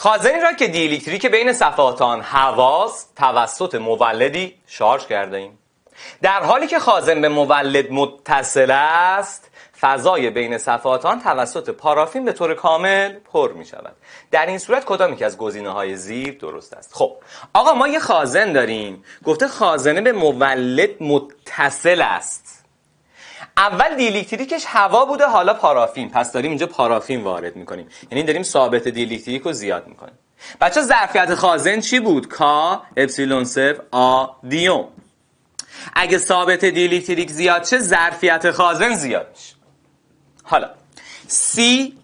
خازنی را که دیالکتریک بین صفحات آن حواس توسط مولدی شارژ کرده ایم در حالی که خازن به مولد متصل است فضای بین صفحات آن توسط پارافین به طور کامل پر می شود در این صورت کدام یکی از گزینه های زیر درست است خب آقا ما یه خازن داریم گفته خازنه به مولد متصل است اول دیالکتریکش هوا بوده حالا پارافین پس داریم اینجا پارافین وارد میکنیم یعنی داریم ثابت دیالکتریک رو زیاد میکنیم بچه ظرفیت خازن چی بود کا اپسیلون سف آ دیوم اگه ثابت دیالکتریک زیاد چه؟ ظرفیت خازن زیاد میشه حالا سی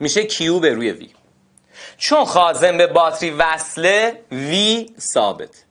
میشه کیو به روی وی چون خازن به باتری وصله وی ثابت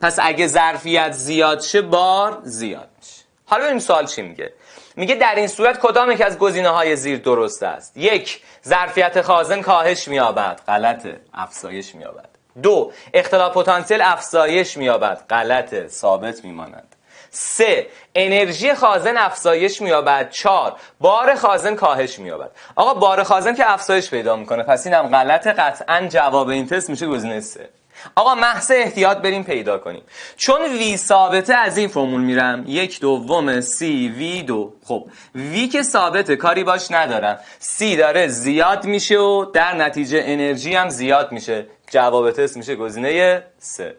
پس اگه ظرفیت زیاد شه بار زیاد میشه حالا این سوال چی میگه میگه در این صورت کدام یک از گزینه های زیر درست است یک ظرفیت خازن کاهش مییابد غلطه افزایش مییابد دو اختلاف پتانسیل افزایش مییابد غلطه ثابت میماند سه انرژی خازن افزایش مییابد چهار بار خازن کاهش مییابد آقا بار خازن که افزایش پیدا میکنه پس اینم غلطه قطعا جواب این تست میشه گزینه سه آقا محض احتیاط بریم پیدا کنیم چون وی ثابته از این فرمول میرم یک دوم سی وی دو خب وی که ثابته کاری باش ندارم سی داره زیاد میشه و در نتیجه انرژی هم زیاد میشه جواب تست میشه گزینه سه